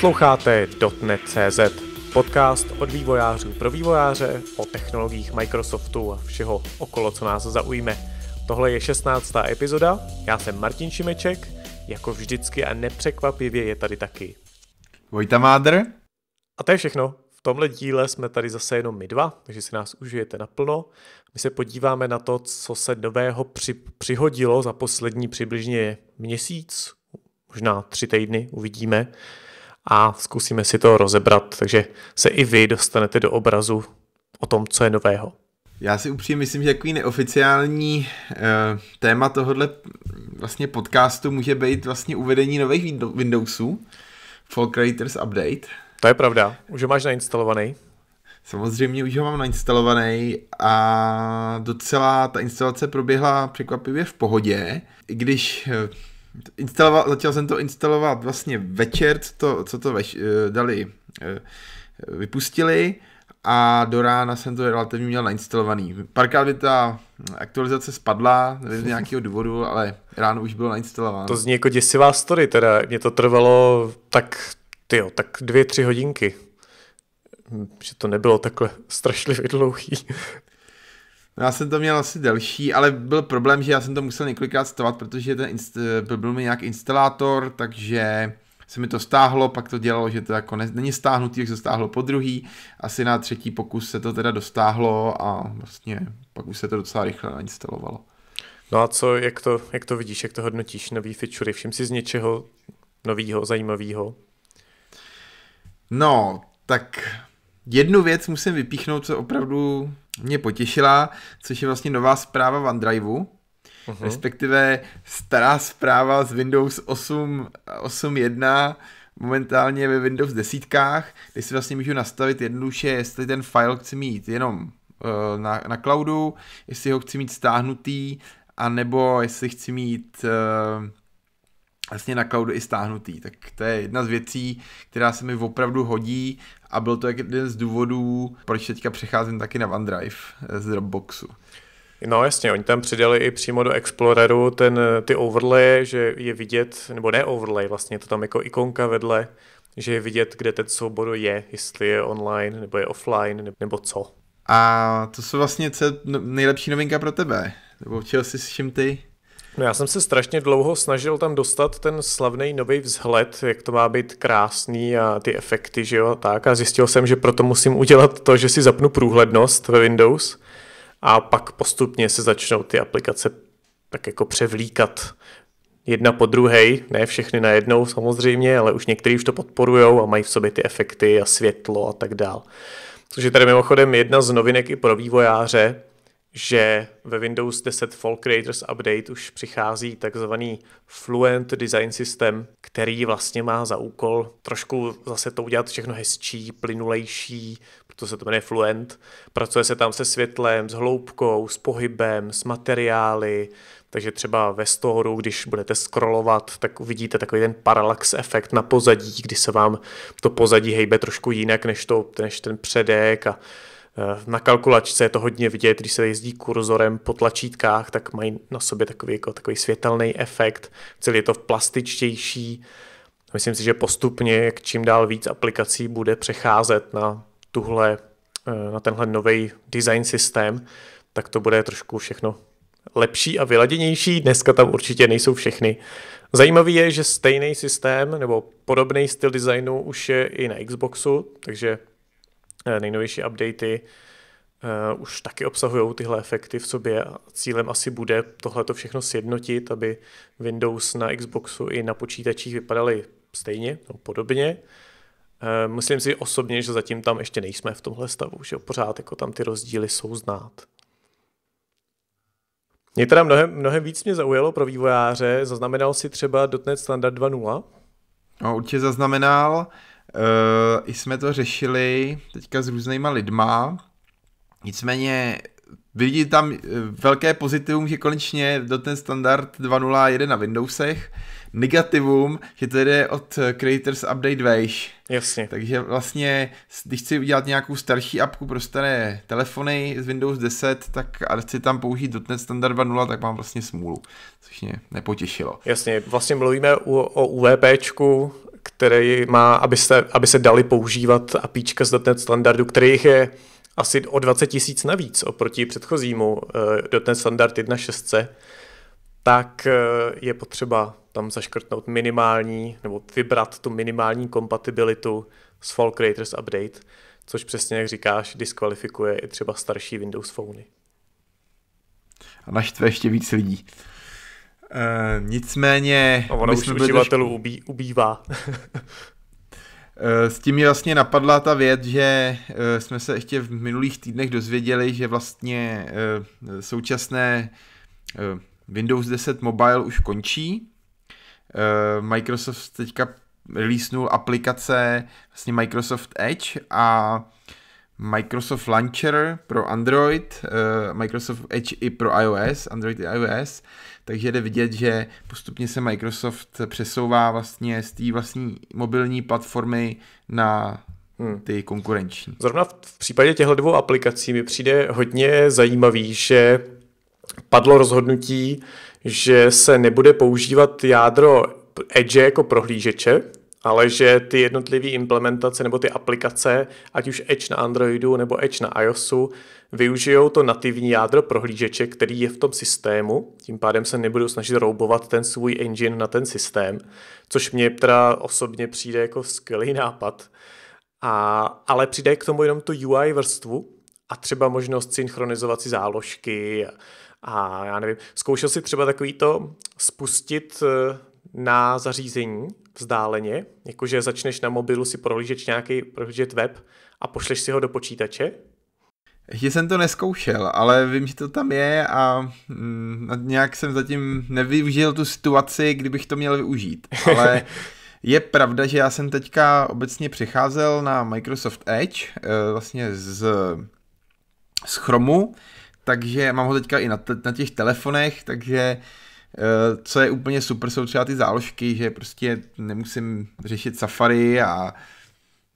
Posloucháte .NET.cz, podcast od vývojářů pro vývojáře o technologiích Microsoftu a všeho okolo, co nás zaujme. Tohle je 16. epizoda, já jsem Martin Šimeček, jako vždycky a nepřekvapivě je tady taky. Vojta Mádr. A to je všechno. V tomhle díle jsme tady zase jenom my dva, takže si nás užijete naplno. My se podíváme na to, co se nového při, přihodilo za poslední přibližně měsíc, možná tři týdny, uvidíme a zkusíme si to rozebrat, takže se i vy dostanete do obrazu o tom, co je nového. Já si upřímně myslím, že takový neoficiální uh, téma tohohle vlastně podcastu může být vlastně uvedení nových Windowsů, Fall Creators Update. To je pravda, už ho máš nainstalovaný. Samozřejmě už ho mám nainstalovaný a docela ta instalace proběhla překvapivě v pohodě, i když uh, Instaloval, začal jsem to instalovat vlastně večer, co to, co to veš, eh, dali, eh, vypustili a do rána jsem to relativně měl nainstalovaný. Parkát by ta aktualizace spadla, nevím z nějakého důvodu, ale ráno už bylo nainstalováno. To zní jako děsivá story, teda mě to trvalo tak, tyjo, tak dvě, tři hodinky. Že to nebylo takhle strašlivě dlouhý. No, já jsem to měl asi delší, ale byl problém, že já jsem to musel několikrát stovat, protože ten inst- byl mi nějak instalátor, takže se mi to stáhlo, pak to dělalo, že to jako ne, není stáhnutý, jak se stáhlo po druhý, asi na třetí pokus se to teda dostáhlo a vlastně pak už se to docela rychle nainstalovalo. No a co, jak to, jak to vidíš, jak to hodnotíš, nový feature, všim si z něčeho nového, zajímavého? No, tak jednu věc musím vypíchnout, co opravdu mě potěšila, což je vlastně nová zpráva v uh-huh. Mhm. respektive stará zpráva z Windows 8, 8.1, momentálně ve Windows 10, kde si vlastně můžu nastavit jednoduše, jestli ten file chci mít jenom eh, na, na cloudu, jestli ho chci mít stáhnutý, anebo jestli chci mít eh, vlastně na cloudu i stáhnutý. Tak to je jedna z věcí, která se mi opravdu hodí a byl to jeden z důvodů, proč teďka přecházím taky na OneDrive eh, z Dropboxu. No jasně, oni tam přidali i přímo do Exploreru ten, eh, ty overlay, že je vidět, nebo ne overlay, vlastně to tam jako ikonka vedle, že je vidět, kde ten soubor je, jestli je online, nebo je offline, nebo co. A to jsou vlastně no, nejlepší novinka pro tebe, nebo chtěl jsi s čím ty? No já jsem se strašně dlouho snažil tam dostat ten slavný nový vzhled, jak to má být krásný a ty efekty, že jo, tak. A zjistil jsem, že proto musím udělat to, že si zapnu průhlednost ve Windows a pak postupně se začnou ty aplikace tak jako převlíkat jedna po druhé, ne všechny najednou samozřejmě, ale už některý už to podporujou a mají v sobě ty efekty a světlo a tak dál. Což je tady mimochodem jedna z novinek i pro vývojáře, že ve Windows 10 Fall Creators Update už přichází takzvaný Fluent Design System, který vlastně má za úkol trošku zase to udělat všechno hezčí, plynulejší, proto se to jmenuje Fluent. Pracuje se tam se světlem, s hloubkou, s pohybem, s materiály, takže třeba ve storu, když budete scrollovat, tak uvidíte takový ten parallax efekt na pozadí, kdy se vám to pozadí hejbe trošku jinak než, to, než ten předek a na kalkulačce je to hodně vidět, když se jezdí kurzorem po tlačítkách, tak mají na sobě takový, jako, takový světelný efekt, celý je to plastičtější. Myslím si, že postupně, jak čím dál víc aplikací bude přecházet na, tuhle, eh, na tenhle nový design systém, tak to bude trošku všechno lepší a vyladěnější. Dneska tam určitě nejsou všechny. Zajímavý je, že stejný systém nebo podobný styl designu už je i na Xboxu, takže Eh, nejnovější updaty eh, už taky obsahují tyhle efekty v sobě a cílem asi bude tohle to všechno sjednotit, aby Windows na Xboxu i na počítačích vypadaly stejně nebo podobně. Eh, myslím si osobně, že zatím tam ještě nejsme v tomhle stavu, že pořád jako tam ty rozdíly jsou znát. Mě teda mnohem, mnohem víc mě zaujalo pro vývojáře, zaznamenal si třeba .NET Standard 2.0? No, určitě zaznamenal. Uh, i eh, jsme to řešili teďka s různýma lidma, nicméně vidí tam eh, velké pozitivum, že konečně do ten standard 2.0 jede na Windowsech, negativum, že to jde od eh, Creators Update 2. Jasně. Takže vlastně, když chci udělat nějakou starší apku pro staré telefony z Windows 10, tak a chci tam použít dotnet Standard 2.0, tak mám vlastně smůlu, což mě nepotěšilo. Jasně, vlastně mluvíme o, o UVPčku který má, aby se, aby se dali používat APIčka z .NET standardu, kterých je asi o 20 tisíc navíc oproti předchozímu eh, .NET standard 1.6, tak eh, je potřeba tam zaškrtnout minimální, nebo vybrat tu minimální kompatibilitu s Fall Creators Update, což přesně, jak říkáš, diskvalifikuje i třeba starší Windows Phony. A naštve ještě víc lidí. Eh, nicméně... A ono už uživatelů trošku... ubí, ubývá. Eh, s tím mi vlastně napadla ta věc, že eh, jsme se ještě v minulých týdnech dozvěděli, že vlastně současné Windows 10 Mobile už končí. Microsoft teďka releasenul aplikace vlastně Microsoft Edge a Microsoft Launcher pro Android, eh, Microsoft Edge i pro iOS, Android i iOS, takže jde vidět, že postupně se Microsoft přesouvá vlastně z té vlastní mobilní platformy na hmm. ty konkurenční. Zrovna v případě těchto dvou aplikací mi přijde hodně zajímavý, že padlo rozhodnutí, že se nebude používat jádro Edge jako prohlížeče, ale že ty jednotlivé implementace nebo ty aplikace, ať už Edge na Androidu nebo Edge na iOSu, využijou to nativní jádro prohlížeče, který je v tom systému, tím pádem se nebudou snažit roubovat ten svůj engine na ten systém, což mě teda osobně přijde jako skvělý nápad. A, ale přidej k tomu jenom tu UI vrstvu a třeba možnost synchronizovat si záložky a, a já nevím, zkoušel si třeba takový to spustit eh, na zařízení, vzdáleně, jakože začneš na mobilu si prohlížet nějaký prohlížet web a pošleš si ho do počítače? Ještě jsem to neskoušel, ale vím, že to tam je a mm, nějak jsem zatím nevyužil tu situaci, kdybych to měl využít. Ale je pravda, že já jsem teďka obecně přecházel na Microsoft Edge, eh, vlastně z, z Chromu, takže mám ho teďka i na, na těch telefonech, takže uh, Eh, co je úplně super, jsou třeba ty záložky, že prostě nemusím řešit Safari a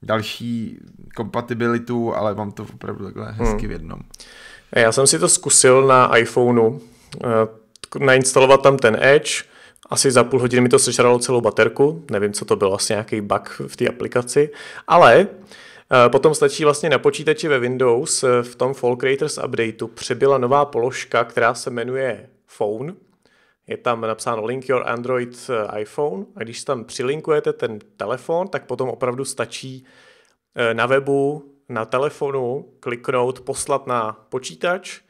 další kompatibilitu, ale mám to opravdu takhle hmm. hezky hmm. v jednom. Eh, já jsem si to zkusil na iPhoneu, eh, nainstalovat tam ten Edge, asi za půl hodiny mi to sežralo celou baterku, nevím, co to bylo, asi nějaký bug v té aplikaci, ale Potom stačí vlastně na počítači ve Windows v tom Fall Creators Updateu přibyla nová položka, která se jmenuje Phone je tam napsáno Link your Android eh, iPhone a když tam přilinkujete ten telefon, tak potom opravdu stačí eh, na webu, na telefonu kliknout poslat na počítač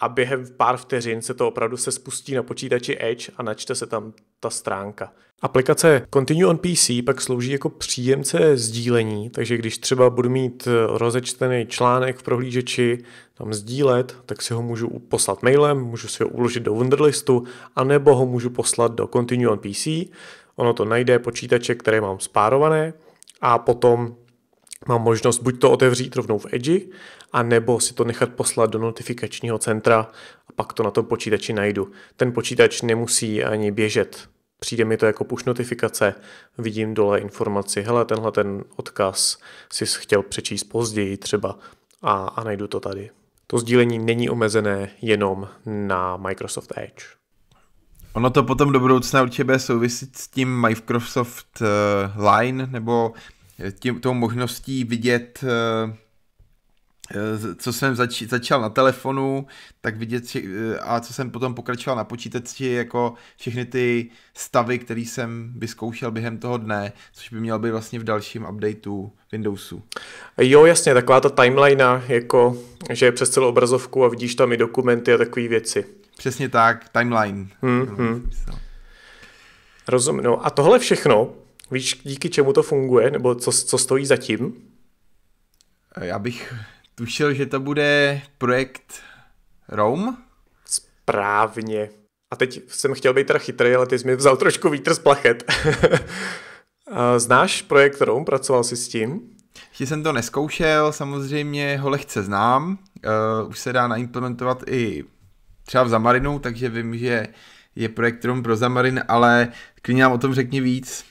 a během pár vteřin se to opravdu se spustí na počítači Edge a načte se tam ta stránka. Aplikace Continue on PC pak slouží jako příjemce sdílení, takže když třeba budu mít eh, rozečtený článek v prohlížeči, tam sdílet, tak si ho můžu poslat mailem, můžu si ho uložit do Wunderlistu, anebo ho můžu poslat do Continue on PC. Ono to najde počítače, které mám spárované a potom mám možnost buď to otevřít rovnou v Edge, a nebo si to nechat poslat do notifikačního centra a pak to na tom počítači najdu. Ten počítač nemusí ani běžet. Přijde mi to jako push notifikace, vidím dole informaci, hele, tenhle ten odkaz si chtěl přečíst později třeba a, a najdu to tady. To sdílení není omezené jenom na Microsoft Edge. Ono to potom do budoucna určitě bude souvisit s tím Microsoft eh, Line nebo tím, tou možností vidět eh, eh, co jsem zač- začal na telefonu, tak vidět, eh, a co jsem potom pokračoval na počítači, jako všechny ty stavy, které jsem vyzkoušel během toho dne, což by mělo být vlastně v dalším updateu Windowsu. Jo, jasně, taková ta timeline, jako, že je přes celou obrazovku a vidíš tam i dokumenty a takové věci. Přesně tak, timeline. Hmm, hmm. Rozumím. No a tohle všechno Víš, díky čemu to funguje, nebo co, co stojí za tím? Eh, já bych tušil, že to bude projekt Rome. Správně. A teď jsem chtěl být teda chytrý, ale ty jsi mi vzal trošku vítr z plachet. Eh, znáš projekt Rome? Pracoval jsi s tím? Ještě jsem to neskoušel, samozřejmě ho lehce znám. Eh, už se dá naimplementovat i třeba v Zamarinu, takže vím, že je projekt Rome pro Zamarin, ale klidně nám o tom řekni víc.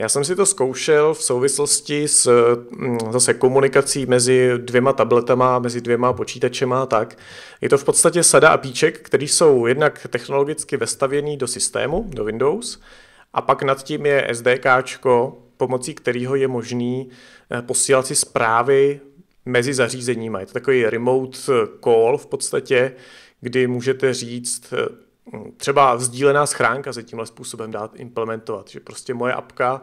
Já jsem si to zkoušel v souvislosti s mm, zase komunikací mezi dvěma tabletama, mezi dvěma počítačema a tak. Je to v podstatě sada píček, které jsou jednak technologicky vestavěný do systému, do Windows, a pak nad tím je SDK, pomocí kterého je možný eh, posílat si zprávy mezi zařízeními. Je to takový remote call v podstatě, kdy můžete říct, eh, třeba vzdílená schránka se tímhle způsobem dát implementovat, že prostě moje apka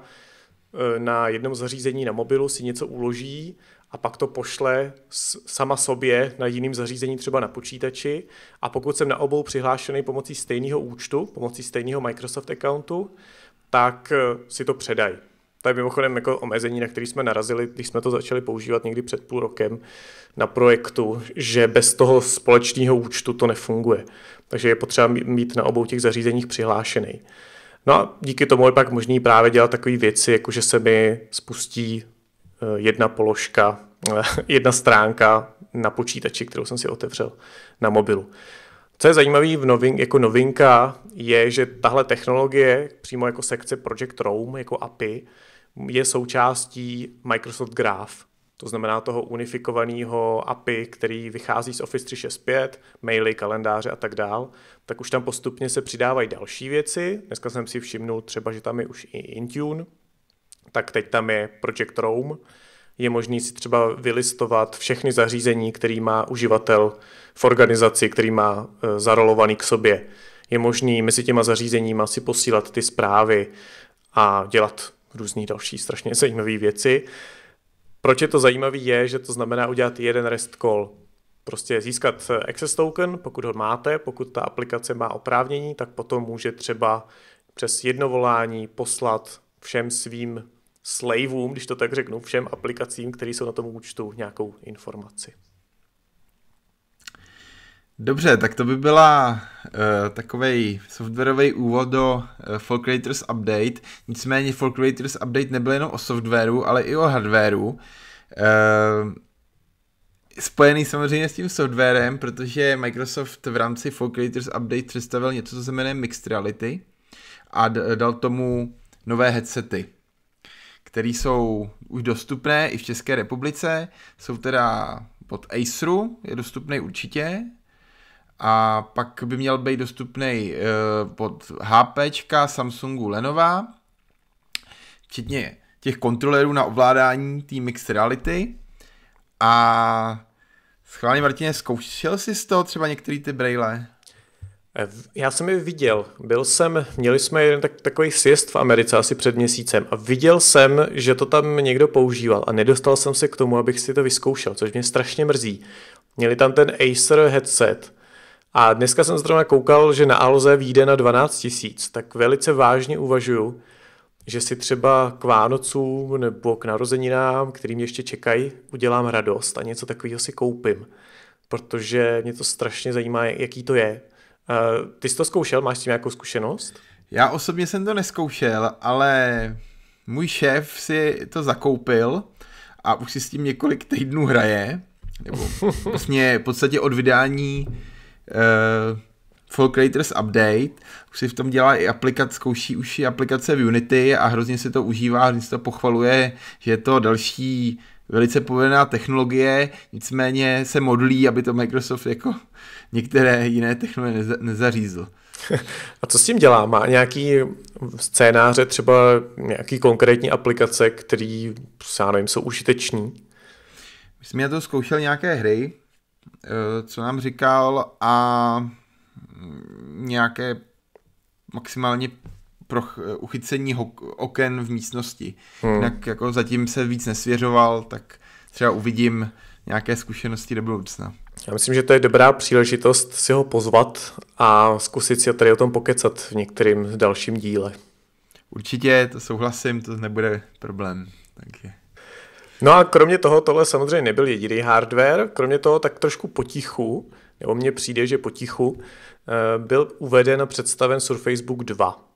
eh, na jednom zařízení na mobilu si něco uloží a pak to pošle sama sobě na jiným zařízení, třeba na počítači. A pokud jsem na obou přihlášený pomocí stejného účtu, pomocí stejného Microsoft accountu, tak eh, si to předají. To je mimochodem jako omezení, na který jsme narazili, když jsme to začali používat někdy před půl rokem na projektu, že bez toho společného účtu to nefunguje. Takže je potřeba mít na obou těch zařízeních přihlášený. No a díky tomu je pak možný právě dělat takové věci, jako že se mi spustí eh, jedna položka, eh, jedna stránka na počítači, kterou jsem si otevřel na mobilu. Co je zajímavé novin, jako novinka, je, že tahle technologie, přímo jako sekce Project Rome, jako API, je součástí Microsoft Graph, to znamená toho unifikovaného API, který vychází z Office 365, maily, kalendáře a tak dál, tak už tam postupně se přidávají další věci. Dneska jsem si všimnul třeba, že tam je už i Intune, tak teď tam je Project Roam. Je možný si třeba vylistovat všechny zařízení, který má uživatel v organizaci, který má e, zarolovaný k sobě. Je možný mezi těma zařízeníma si posílat ty zprávy a dělat různé další strašně zajímavé věci. Proč je to zajímavé je, že to znamená udělat jeden REST call. Prostě získat eh, access token, pokud ho máte, pokud ta aplikace má oprávnění, tak potom může třeba přes jedno volání poslat všem svým slaveům, když to tak řeknu, všem aplikacím, které jsou na tom účtu, nějakou informaci. Dobře, tak to by byla uh, eh, takový softwarový úvod do uh, eh, Folk Creators Update. Nicméně Folk Creators Update nebyl jenom o softwaru, ale i o hardwaru. Uh, spojený samozřejmě s tím softwarem, protože Microsoft v rámci Folk Creators Update představil něco, co se jmenuje Mixed Reality a dal tomu nové headsety, které jsou už dostupné i v České republice. Jsou teda pod Aceru, je dostupný určitě, a pak by měl být dostupný eh, pod HP, Samsungu, Lenova, včetně těch kontrolerů na ovládání té mixed reality. A schválně, Martine, zkoušel jsi z toho třeba některý ty braille? Eh, já jsem je viděl. Byl jsem, měli jsme jeden tak, takový sjezd v Americe asi před měsícem a viděl jsem, že to tam někdo používal a nedostal jsem se k tomu, abych si to vyzkoušel, což mě strašně mrzí. Měli tam ten Acer headset, a dneska jsem zrovna koukal, že na Alze vyjde na 12 tisíc, tak velice vážně uvažuju, že si třeba k Vánocům nebo k narozeninám, kterým ještě čekají, udělám radost a něco takového si koupím, protože mě to strašně zajímá, jaký to je. Eh, ty jsi to zkoušel, máš s tím nějakou zkušenost? Já osobně jsem to neskoušel, ale můj šéf si to zakoupil a už si s tím několik týdnů hraje. Nebo vlastně v podstatě od vydání uh, eh, Full Creators Update, už si v tom dělá i aplikace, zkouší už i aplikace v Unity a hrozně se to užívá, hrozně se to pochvaluje, že je to další velice povedená technologie, nicméně se modlí, aby to Microsoft jako některé jiné technologie neza- nezařízl. A co s tím dělá? Má nějaký scénáře, třeba nějaký konkrétní aplikace, které, já nevím, jsou užiteční? Myslím, jsme to zkoušel nějaké hry, Eh, co nám říkal a mm, nějaké maximálně pro eh, uchycení oken v místnosti. Hmm. Jinak jako zatím se víc nesvěřoval, tak třeba uvidím nějaké zkušenosti do budoucna. Já myslím, že to je dobrá příležitost si ho pozvat a zkusit si tady o tom pokecat v některém dalším díle. Určitě, to souhlasím, to nebude problém. Takže. No a kromě toho, tohle samozřejmě nebyl jediný hardware, kromě toho tak trošku potichu, nebo mně přijde, že potichu, eh, byl uveden a představen Surface Book 2.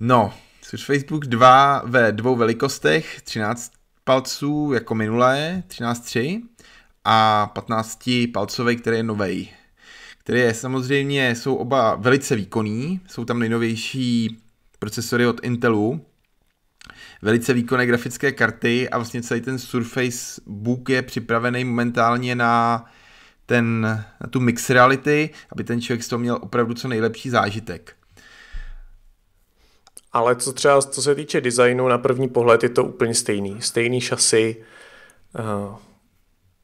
No, Surface Book 2 ve dvou velikostech, 13 palců jako minulé, 13,3 a 15 palcový, který je novej. Který je samozřejmě, jsou oba velice výkonný, jsou tam nejnovější procesory od Intelu, velice výkonné grafické karty a vlastně celý ten Surface Book je připravený momentálně na ten, na tu mix reality, aby ten člověk z toho měl opravdu co nejlepší zážitek. Ale co třeba, co se týče designu, na první pohled je to úplně stejný. Stejný šasy, uh,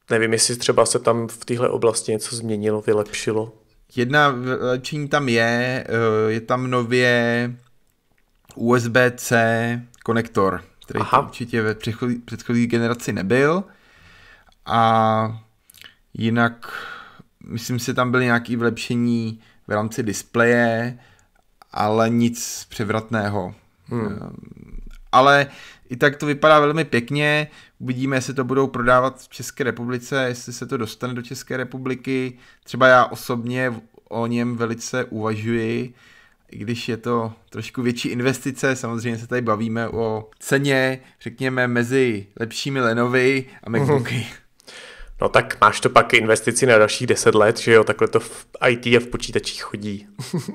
nevím, jestli třeba se tam v téhle oblasti něco změnilo, vylepšilo. Jedna vylepšení tam je, eh, je tam nově USB-C konektor, který Aha. určitě ve předchozí, předchozí generaci nebyl. A jinak, myslím si, tam byly nějaké vylepšení v rámci displeje, ale nic převratného. Hmm. Ehm, ale i tak to vypadá velmi pěkně. Uvidíme, jestli to budou prodávat v České republice, jestli se to dostane do České republiky. Třeba já osobně o něm velice uvažuji, i když je to trošku větší investice, samozřejmě se tady bavíme o ceně, řekněme, mezi lepšími Lenovy a MacBooky. Mm-hmm. No tak máš to pak investici na dalších 10 let, že jo, takhle to v IT a v počítačích chodí.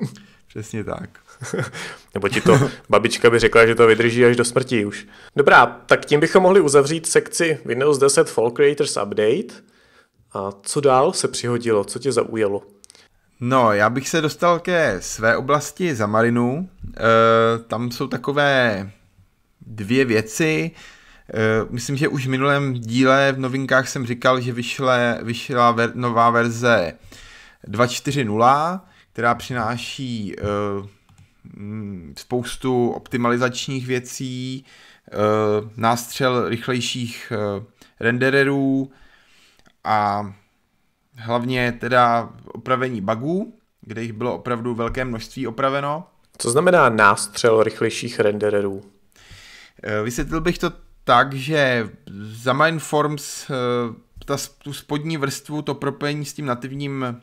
Přesně tak. Nebo ti to babička by řekla, že to vydrží až do smrti už. Dobrá, tak tím bychom mohli uzavřít sekci Windows 10 Fall Creators Update. A co dál se přihodilo, co tě zaujalo? No, já bych se dostal ke své oblasti za Marinu. E, tam jsou takové dvě věci. E, myslím, že už v minulém díle v novinkách jsem říkal, že vyšle, vyšla ver, nová verze 2.4.0, která přináší e, spoustu optimalizačních věcí, e, nástřel rychlejších e, rendererů a hlavně teda opravení bugů, kde jich bylo opravdu velké množství opraveno. Co znamená nástřel rychlejších rendererů? Eh, vysvětlil bych to tak, že za Mindforms eh, ta, tu spodní vrstvu, to propojení s tím nativním eh,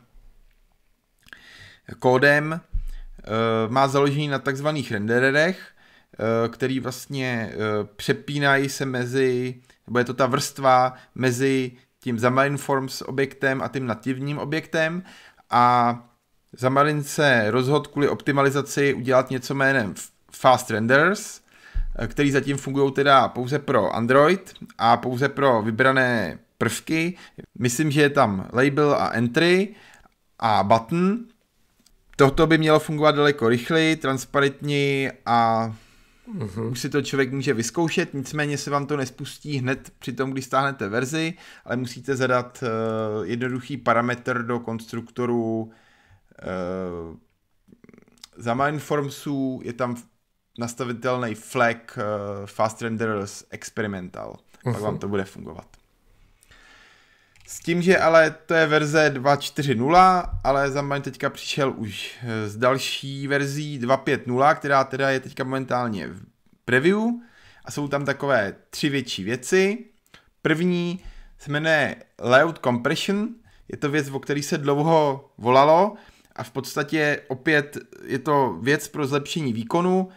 kódem má založení na takzvaných rendererech, který vlastně přepínají se mezi, nebo je to ta vrstva mezi tím Zamarinforms objektem a tím nativním objektem a Zamarin se rozhodl kvůli optimalizaci udělat něco jménem Fast Renders, eh, který zatím fungují teda pouze pro Android a pouze pro vybrané prvky. Myslím, že je tam label a entry a button. Toto by mělo fungovat daleko rychleji, transparentněji a Mm-hmm. Už si to člověk může vyzkoušet, nicméně se vám to nespustí hned při tom, když stáhnete verzi, ale musíte zadat uh, jednoduchý parametr do konstruktoru uh, eh, za Mindformsů je tam nastavitelný flag uh, Fast Renderers Experimental. mm-hmm. Pak vám to bude fungovat. S tím, že ale to je verze 2.4.0, ale Zamban teďka přišel už eh, s další verzí 2.5.0, která teda je teďka momentálně v preview a jsou tam takové tři větší věci. První se jmenuje Layout Compression, je to věc, o který se dlouho volalo a v podstatě opět je to věc pro zlepšení výkonu.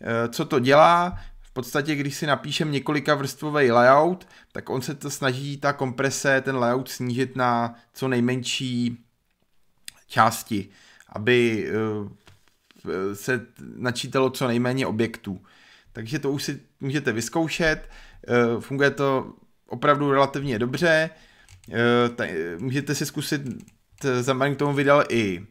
Eh, co to dělá? podstatě, když si napíšem několika vrstvový layout, tak on se to snaží ta komprese, ten layout snížit na co nejmenší části, aby eh, se načítalo co nejméně objektů. Takže to už si můžete vyzkoušet, eh, funguje to opravdu relativně dobře, eh, můžete si zkusit, Zamarin k tomu vydal i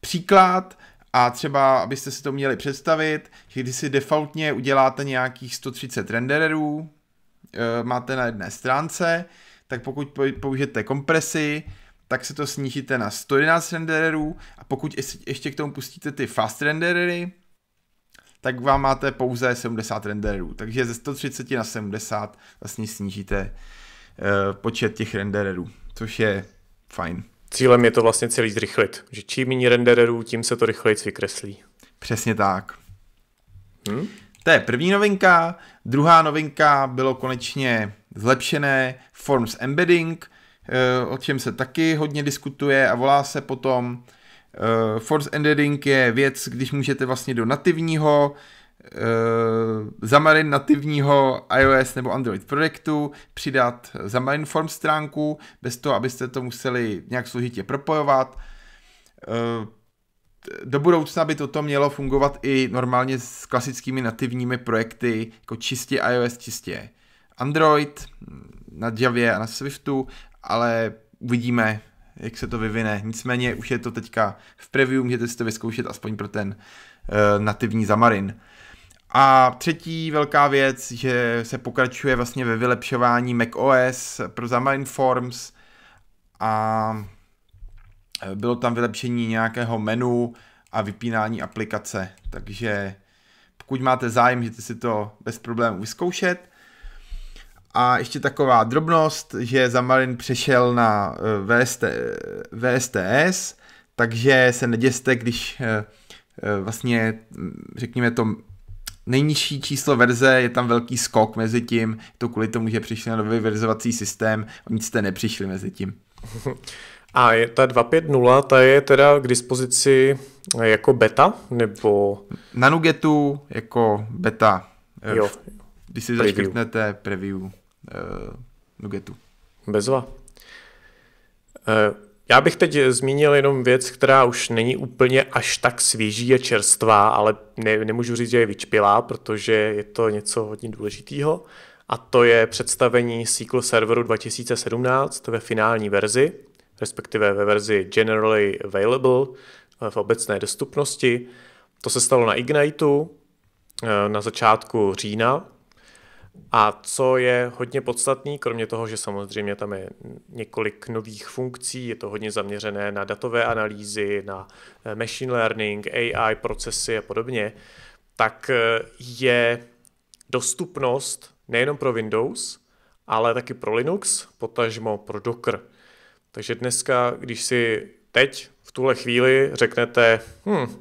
příklad, a třeba, abyste si to měli představit, že když si defaultně uděláte nějakých 130 rendererů, eh, máte na jedné stránce, tak pokud použijete kompresi, tak se to snížíte na 111 rendererů a pokud ještě k tomu pustíte ty fast renderery, tak vám máte pouze 70 renderů. Takže ze 130 na 70 vlastně snížíte uh, počet těch renderů, což je fajn. Cílem je to vlastně celý zrychlit, že čím méně rendererů, tím se to rychleji vykreslí. Přesně tak. Hm? To je první novinka. Druhá novinka bylo konečně zlepšené Forms Embedding, eh, o čem se taky hodně diskutuje a volá se potom eh, Force Embedding je věc, když můžete vlastně do nativního Xamarin eh, nativního iOS nebo Android projektu, přidat Xamarin Form stránku, bez toho, abyste to museli nějak složitě propojovat. Eh, do budoucna by toto mělo fungovat i normálně s klasickými nativními projekty, jako čistě iOS, čistě Android, na Javě a na Swiftu, ale uvidíme, jak se to vyvine. Nicméně už je to teďka v preview, můžete si to vyzkoušet aspoň pro ten uh, nativní Xamarin. A třetí velká věc, že se pokračuje vlastně ve vylepšování macOS pro Xamarin Forms a bylo tam vylepšení nějakého menu a vypínání aplikace, takže pokud máte zájem, můžete si to bez problémů vyzkoušet. A ještě taková drobnost, že Xamarin přešel na eh, VST, eh, VSTS, takže se neděste, když eh, vlastně, hm, řekněme, to nejnižší číslo verze, je tam velký skok mezi tím, to kvůli tomu, že přišli na nový verzovací systém, o nic jste nepřišli mezi tím. A je ta 2.5.0, ta je teda k dispozici jako beta, nebo? Na Nugetu jako beta. Eh, jo. Když si preview. zaškrtnete preview uh, Nugetu. Bezva. Uh, já bych teď zmínil jenom věc, která už není úplně až tak svěží a čerstvá, ale ne, nemůžu říct, že je vyčpělá, protože je to něco hodně důležitého. A to je představení SQL Serveru 2017 ve finální verzi, respektive ve verzi Generally Available eh, v obecné dostupnosti. To se stalo na Igniteu eh, na začátku října a co je hodně podstatný, kromě toho, že samozřejmě tam je několik nových funkcí, je to hodně zaměřené na datové analýzy, na eh, machine learning, AI procesy a podobně, tak eh, je dostupnost nejenom pro Windows, ale taky pro Linux, potažmo pro Docker. Takže dneska, když si teď v tuhle chvíli řeknete, hm,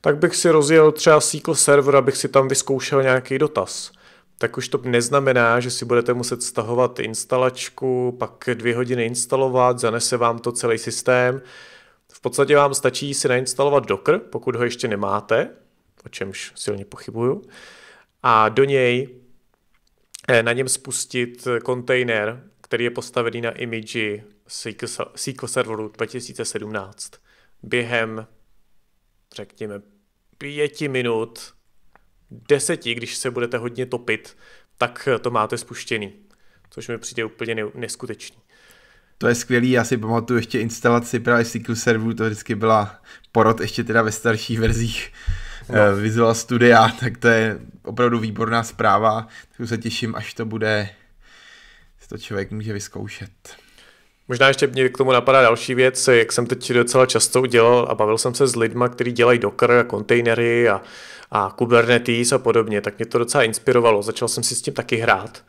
tak bych si rozjel třeba SQL server, abych si tam vyzkoušel nějaký dotaz – tak už to neznamená, že si budete muset stahovat instalačku, pak dvě hodiny instalovat, zanese vám to celý systém. V podstatě vám stačí si nainstalovat Docker, pokud ho ještě nemáte, o čemž silně pochybuju, a do něj eh, na něm spustit kontejner, který je postavený na imidži SQL serveru 2017. Během, řekněme, pěti minut deseti, když se budete hodně topit, tak eh, to máte spuštěný, což mi přijde úplně neskutečný. To je skvělý, já si pamatuju ještě instalaci právě SQL serverů, to vždycky byla porod ještě teda ve starších verzích no. Eh, Visual Studia, tak to je opravdu výborná zpráva, tak se těším, až to bude, to člověk může vyzkoušet. Možná ještě mě k tomu napadá další věc, jak jsem teď docela často udělal a bavil jsem se s lidma, kteří dělají Docker a kontejnery a, a Kubernetes a podobně, tak mě to docela inspirovalo. Začal jsem si s tím taky hrát.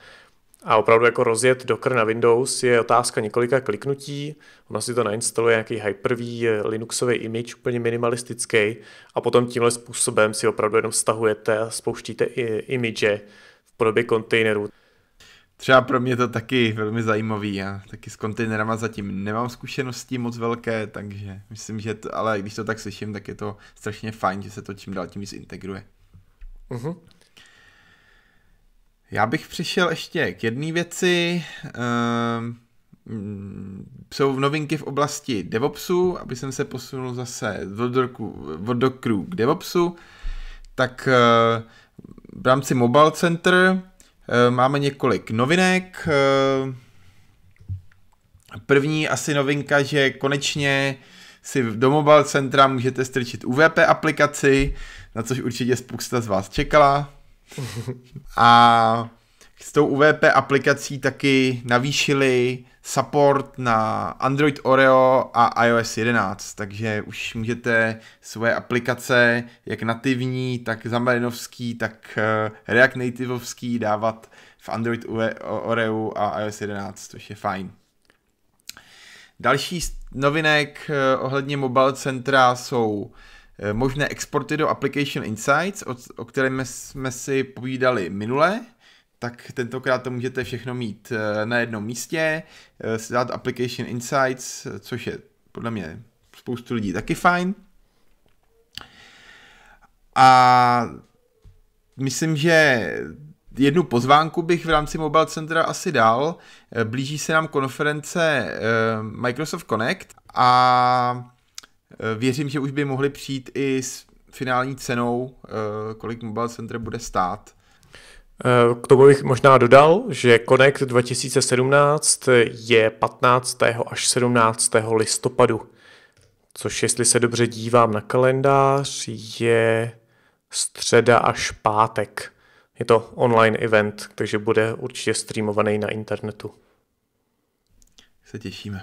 A opravdu jako rozjet Docker na Windows je otázka několika kliknutí. Ono si to nainstaluje nějaký Hyper-V Linuxový image, úplně minimalistický. A potom tímhle způsobem si opravdu jenom stahujete a spouštíte i image v podobě kontejnerů třeba pro mě to taky velmi zajímavý. Já taky s kontejnerama zatím nemám zkušenosti moc velké, takže myslím, že to, ale když to tak slyším, tak je to strašně fajn, že se to čím dál tím víc integruje. Uh-huh. Já bych přišel ještě k jedné věci. Ehm, mm, jsou novinky v oblasti DevOpsu, aby jsem se posunul zase od dokru k DevOpsu. Tak eh, v rámci Mobile Center Eh, máme několik novinek. Eh, první asi novinka, že konečně si do mobile centra můžete strčit UVP aplikaci, na což určitě spousta z vás čekala. A s tou UVP aplikací taky navýšili support na Android Oreo a iOS 11, takže už můžete svoje aplikace, jak nativní, tak zamarinovský, tak eh, React Nativeovský dávat v Android Oreo a iOS 11, což je fajn. Další novinek eh, ohledně Mobile Centra jsou eh, možné exporty do Application Insights, o, o kterém jsme si povídali minule tak tentokrát to můžete všechno mít eh, na jednom místě, eh, si dát Application Insights, eh, což je podle mě spoustu lidí taky fajn. A myslím, že jednu pozvánku bych v rámci Mobile Centra asi dal. Blíží se nám konference Microsoft Connect a věřím, že už by mohli přijít i s finální cenou, kolik Mobile Center bude stát Eh, k tomu bych možná dodal, že Connect 2017 je 15. až 17. listopadu, což jestli se dobře dívám na kalendář, je středa až pátek. Je to online event, takže bude určitě streamovaný na internetu. Se těšíme.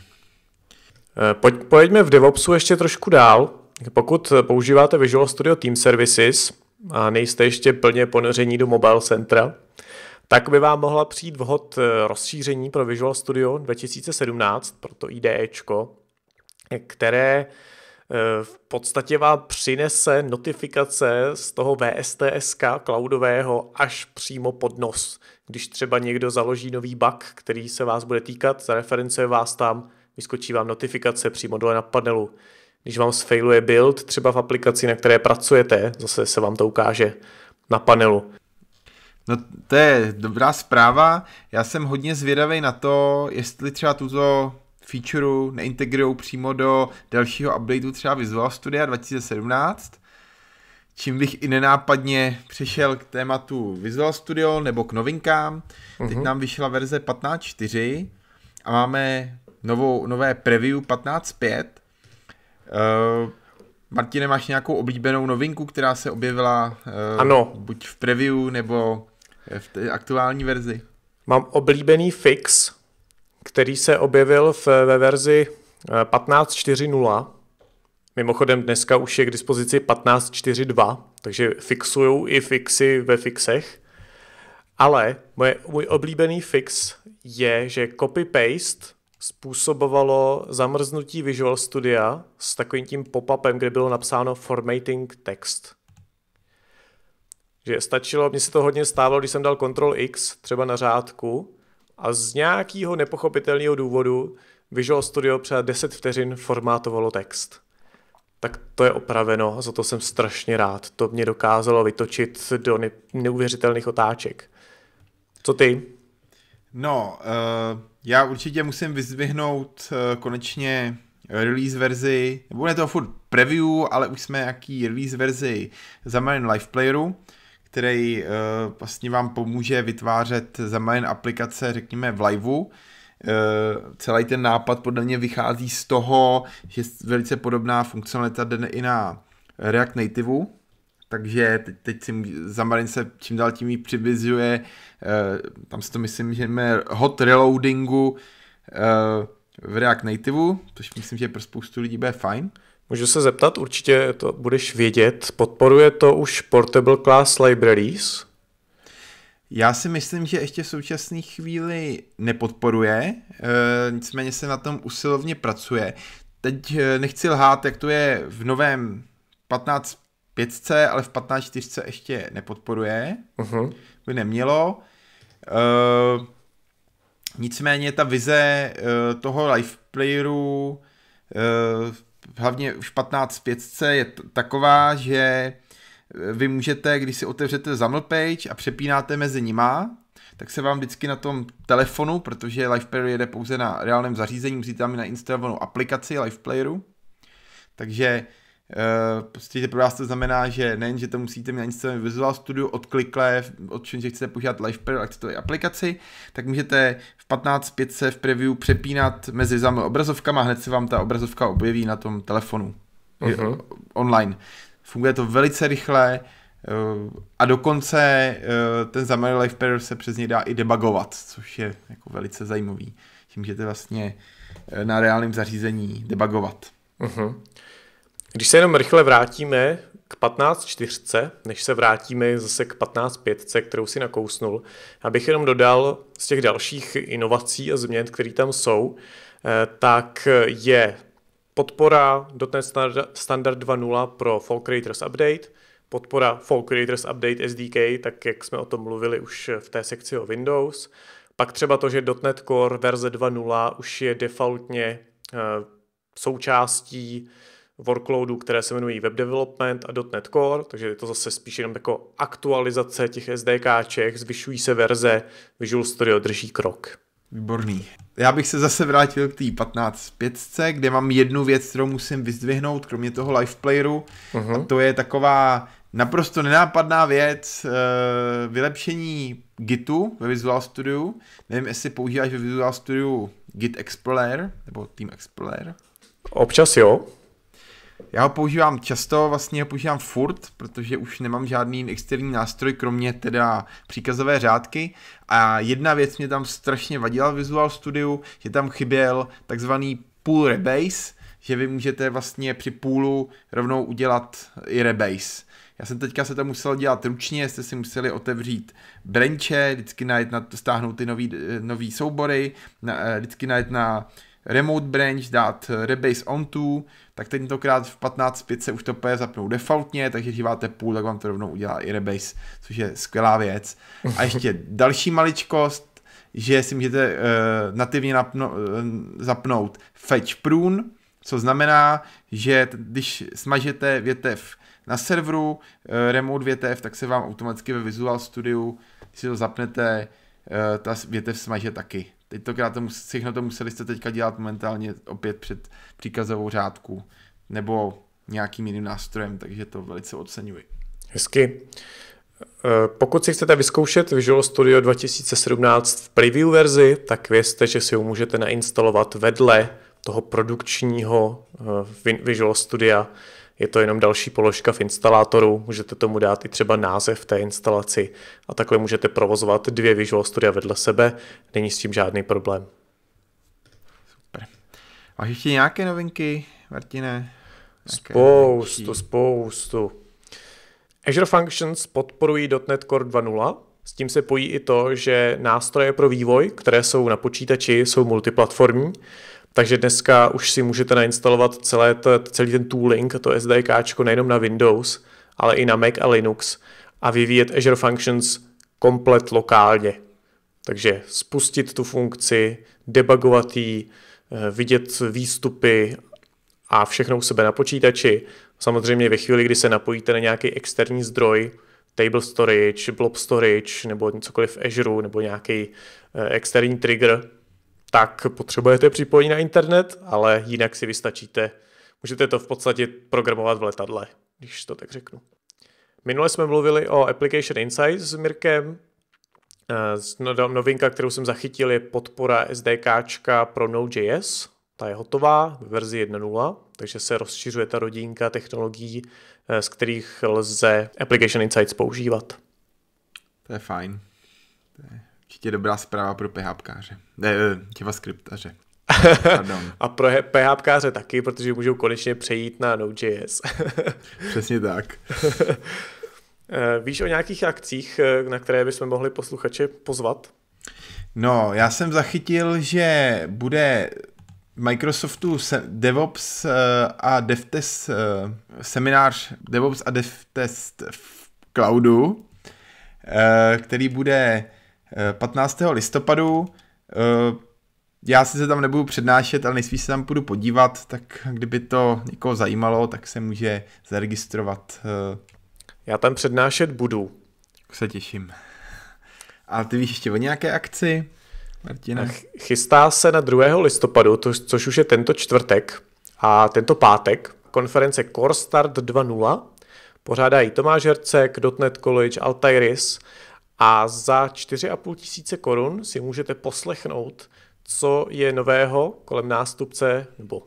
Eh, pojďme v DevOpsu ještě trošku dál. Pokud používáte Visual Studio Team Services, a nejste ještě plně ponoření do Mobile Centra, tak by vám mohla přijít vhod eh, rozšíření pro Visual Studio 2017, pro to IDEčko, které eh, v podstatě vám přinese notifikace z toho VSTSK cloudového až přímo pod nos. Když třeba někdo založí nový bug, který se vás bude týkat, zareferencuje vás tam, vyskočí vám notifikace přímo dole na panelu. Když vám sfailuje build, třeba v aplikaci, na které pracujete, zase se vám to ukáže na panelu. No to je dobrá zpráva. Já jsem hodně zvědavý na to, jestli třeba tuto feature neintegrují přímo do dalšího updateu třeba Visual Studio 2017, čím bych i nenápadně přešel k tématu Visual Studio nebo k novinkám. Uhum. Teď mhm. nám vyšla verze 15.4 a máme novou, nové preview 15.5 Uh, Martine, máš nějakou oblíbenou novinku, která se objevila uh, ano. buď v preview nebo eh, v té aktuální verzi? Mám oblíbený fix, který se objevil v, ve verzi 15.4.0. Mimochodem dneska už je k dispozici 15.4.2, takže fixují i fixy ve fixech. Ale moje, můj oblíbený fix je, že copy-paste způsobovalo zamrznutí Visual Studia s takovým tím pop-upem, kde bylo napsáno formatting text. Že stačilo, mně se to hodně stávalo, když jsem dal Ctrl X třeba na řádku a z nějakého nepochopitelného důvodu Visual Studio třeba 10 vteřin formátovalo text. Tak to je opraveno, za to jsem strašně rád. To mě dokázalo vytočit do neuvěřitelných otáček. Co ty? No, uh, já určitě musím vyzvihnout eh, konečně eh, release verzi, bude to furt preview, ale už jsme jaký release verzi Xamarin Live Playeru, který uh, vlastně vám pomůže vytvářet Xamarin aplikace, řekněme, v liveu. Uh, celý ten nápad podle mě vychází z toho, že je velice podobná funkcionalita jde i na React Nativeu, takže teď, teď si Zamarin se čím dál tím víc přibizuje, eh, tam si to myslím, že jmenuje hot reloadingu eh, v React Nativeu, což myslím, že pro spoustu lidí bude fajn. Můžu se zeptat, určitě to budeš vědět, podporuje to už Portable Class Libraries? Já si myslím, že ještě v současné chvíli nepodporuje, eh, nicméně se na tom usilovně pracuje. Teď nechci lhát, jak to je v novém 15 pětce, ale v 15.4 ještě nepodporuje. Uh-huh. By nemělo. Uh, nicméně ta vize uh, toho live playeru uh, hlavně v 15.5 je t- taková, že vy můžete, když si otevřete zaml page a přepínáte mezi nima, tak se vám vždycky na tom telefonu, protože live player jede pouze na reálném zařízení, musíte tam i instalovanou aplikaci live playeru, takže Eh, prostě že pro vás to znamená, že nejen, že to musíte mít na Instagram Visual Studio od Clickle, od čem, že chcete používat LivePerl, jak chcete aplikaci, tak můžete v 15.5 se v preview přepínat mezi zámi obrazovkama, hned se vám ta obrazovka objeví na tom telefonu uh-huh. online. Funguje to velice rychle eh, a dokonce uh, ten live pro se přes něj dá i debugovat, což je jako velice zajímavý. Tím můžete vlastně na reálném zařízení debugovat. Uh-huh. Když se jenom rychle vrátíme k 15.4, než se vrátíme zase k 15.5, kterou si nakousnul, abych jenom dodal z těch dalších inovací a změn, které tam jsou, eh, tak je podpora DotNet Standard 2.0 pro Fall Creators Update, podpora Fall Creators Update SDK, tak jak jsme o tom mluvili už v té sekci o Windows, pak třeba to, že .NET Core verze 2.0 už je defaultně eh, součástí workloadů, které se jmenují Web Development a .NET Core, takže je to zase spíš jenom jako aktualizace těch SDKček, zvyšují se verze, Visual Studio drží krok. Výborný. Já bych se zase vrátil k té 15.5, kde mám jednu věc, kterou musím vyzdvihnout, kromě toho live playeru, uh-huh. a to je taková naprosto nenápadná věc, eh, vylepšení Gitu ve Visual Studio. Nevím, jestli používáš ve Visual Studio Git Explorer, nebo Team Explorer. Občas jo. Já ho používám často, vlastně ho používám furt, protože už nemám žádný externí nástroj, kromě teda příkazové řádky. A jedna věc mě tam strašně vadila v Visual Studiu, že tam chyběl takzvaný pool rebase, že vy můžete vlastně při půlu rovnou udělat i rebase. Já jsem teďka se to musel dělat ručně, jste si museli otevřít branche, vždycky najít na, stáhnout ty nový, nový soubory, na, eh, vždycky najít na remote branch, dát eh, rebase onto, tak tentokrát v 15.5 se už to P zapnou defaultně, takže když máte půl, tak vám to rovnou udělá i rebase, což je skvělá věc. A ještě další maličkost, že si můžete uh, nativně napno, uh, zapnout fetch prune, co znamená, že když smažete větev na serveru uh, remote větev, tak se vám automaticky ve Visual Studio, když si to zapnete, uh, ta větev smaže taky. Teď to to všechno to museli jste teďka dělat momentálně opět před příkazovou řádku nebo nějakým jiným nástrojem, takže to velice oceňuji. Hezky. E, pokud si chcete vyzkoušet Visual Studio 2017 v preview verzi, tak vězte, že si ho můžete nainstalovat vedle toho produkčního e, Visual Studia je to jenom další položka v instalátoru, můžete tomu dát i třeba název té instalaci a takhle můžete provozovat dvě Visual Studia vedle sebe, není s tím žádný problém. Super. Máš ještě nějaké novinky, Martine? Nějaké spoustu, novinky? spoustu. Azure Functions podporují .NET Core 2.0, s tím se pojí i to, že nástroje pro vývoj, které jsou na počítači, jsou multiplatformní takže dneska už si můžete nainstalovat celé to, celý ten tooling, to SDK nejenom na Windows, ale i na Mac a Linux a vyvíjet Azure Functions komplet lokálně. Takže spustit tu funkci, debugovat ji, eh, vidět výstupy a všechno u sebe na počítači. Samozřejmě ve chvíli, kdy se napojíte na nějaký externí zdroj, table storage, blob storage nebo cokoliv v Azure nebo nějaký eh, externí trigger, tak potřebujete připojení na internet, ale jinak si vystačíte. Můžete to v podstatě programovat v letadle, když to tak řeknu. Minule jsme mluvili o Application Insights s Mirkem. Eh, no-, novinka, kterou jsem zachytil, je podpora SDK pro Node.js. Ta je hotová v verzi 1.0, takže se rozšiřuje ta rodinka technologií, eh, z kterých lze Application Insights používat. To je fajn. To je Určitě dobrá zpráva pro PHPkáře. Ne, JavaScriptaře. a pro PHPkáře taky, protože můžou konečně přejít na Node.js. Přesně tak. Eh, víš o nějakých akcích, eh, na které bychom mohli posluchače pozvat? No, já jsem zachytil, že bude Microsoftu se, DevOps eh, a DevTest seminář DevOps a DevTest v cloudu, který bude 15. Eh, listopadu. Eh, já si se tam nebudu přednášet, ale nejspíš se tam půjdu podívat, tak kdyby to někoho zajímalo, tak se může zaregistrovat. Eh. Já tam přednášet budu. Se těším. A ty víš ještě o nějaké akci, Martina? Chystá se na 2. listopadu, to, což už je tento čtvrtek a tento pátek, konference Core Start 2.0. Pořádají Tomáš Hercek, .NET College, Altairis a za 4,5 tisíce korun si můžete poslechnout, co je nového kolem nástupce nebo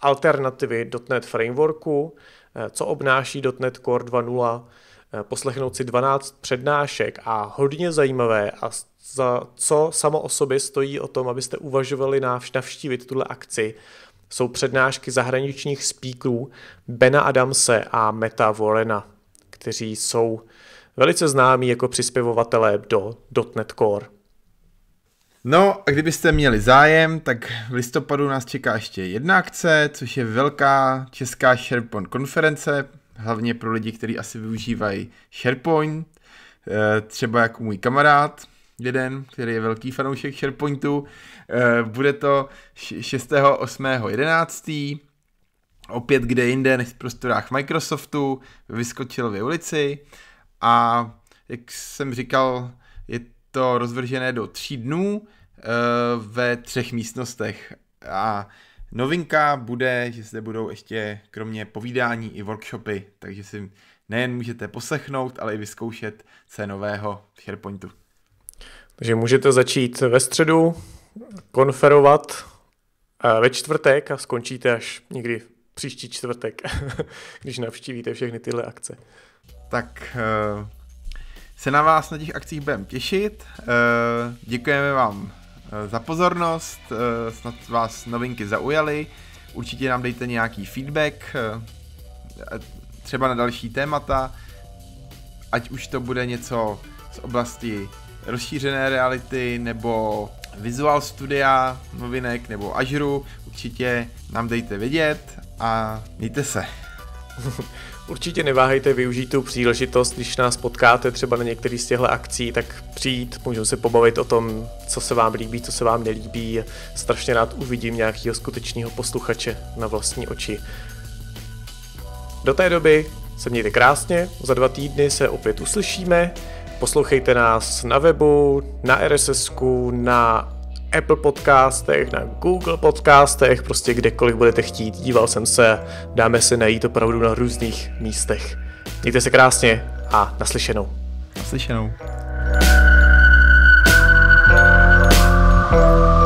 alternativy .NET Frameworku, eh, co obnáší .NET Core 2.0, eh, poslechnout si 12 přednášek a hodně zajímavé a za co samo o sobě stojí o tom, abyste uvažovali navštívit tuhle akci, jsou přednášky zahraničních speakerů Bena Adamse a Meta Warrena, kteří jsou velice známí jako přispěvovatelé do .NET Core. No a kdybyste měli zájem, tak v listopadu nás čeká ještě jedna akce, což je velká česká SharePoint konference, hlavně pro lidi, kteří asi využívají SharePoint, eh, třeba jako můj kamarád, jeden, který je velký fanoušek SharePointu. Eh, bude to 6. 8. 11. Opět kde jinde než v prostorách Microsoftu vyskočil Vyskočilově ulici a jak jsem říkal, je to rozvržené do tří dnů eh, ve třech místnostech a Novinka bude, že zde budou ještě kromě povídání i workshopy, takže si nejen můžete poslechnout, ale i vyzkoušet se nového v SharePointu. Takže můžete začít ve středu, konferovat eh, ve čtvrtek a skončíte až někdy příští čtvrtek, když navštívíte všechny tyhle akce tak eh, se na vás na těch akcích budeme těšit. Eh, děkujeme vám eh, za pozornost, snad vás novinky zaujaly. Určitě nám dejte nějaký feedback, třeba na další témata, ať už to bude něco z oblasti rozšířené reality nebo Visual Studia novinek nebo Azure, určitě nám dejte vědět a mějte se. Určitě neváhejte využít tu příležitost, když nás potkáte třeba na některý z těchto akcí, tak přijít, můžeme se pobavit o tom, co se vám líbí, co se vám nelíbí. Strašně rád uvidím nějakého skutečného posluchače na vlastní oči. Do té doby se mějte krásně, za dva týdny se opět uslyšíme. Poslouchejte nás na webu, na RSS, na Apple podcastech, na Google podcastech, prostě kdekoliv budete chtít. Díval jsem se, dáme si najít opravdu na různých místech. Mějte se krásně a naslyšenou. Naslyšenou. thank you